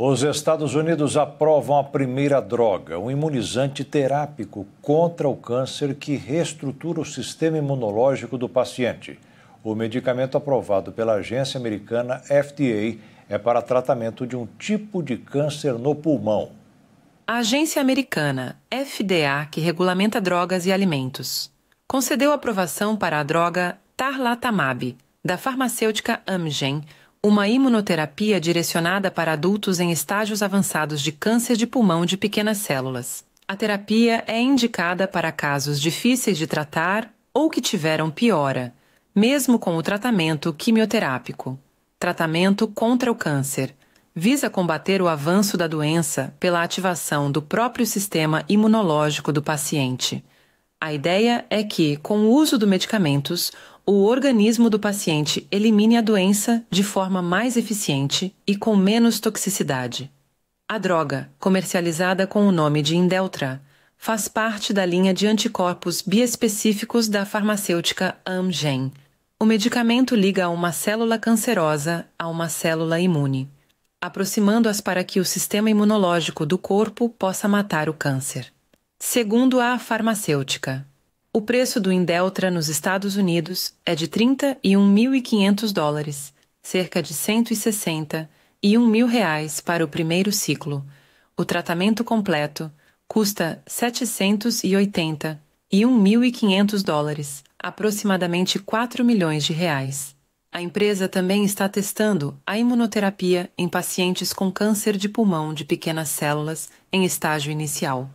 Os Estados Unidos aprovam a primeira droga, um imunizante terápico contra o câncer que reestrutura o sistema imunológico do paciente. O medicamento aprovado pela agência americana FDA é para tratamento de um tipo de câncer no pulmão. A agência americana FDA, que regulamenta drogas e alimentos, concedeu aprovação para a droga Tarlatamab, da farmacêutica Amgen, uma imunoterapia direcionada para adultos em estágios avançados de câncer de pulmão de pequenas células. A terapia é indicada para casos difíceis de tratar ou que tiveram piora, mesmo com o tratamento quimioterápico. Tratamento contra o câncer visa combater o avanço da doença pela ativação do próprio sistema imunológico do paciente. A ideia é que, com o uso dos medicamentos, o organismo do paciente elimine a doença de forma mais eficiente e com menos toxicidade. A droga, comercializada com o nome de Indeltra, faz parte da linha de anticorpos biespecíficos da farmacêutica Amgen. O medicamento liga uma célula cancerosa a uma célula imune, aproximando-as para que o sistema imunológico do corpo possa matar o câncer. Segundo a farmacêutica, o preço do Indeltra nos Estados Unidos é de 31.500 dólares, cerca de 160 e 1 mil reais para o primeiro ciclo. O tratamento completo custa 780 e 1.500 dólares, aproximadamente 4 milhões de reais. A empresa também está testando a imunoterapia em pacientes com câncer de pulmão de pequenas células em estágio inicial.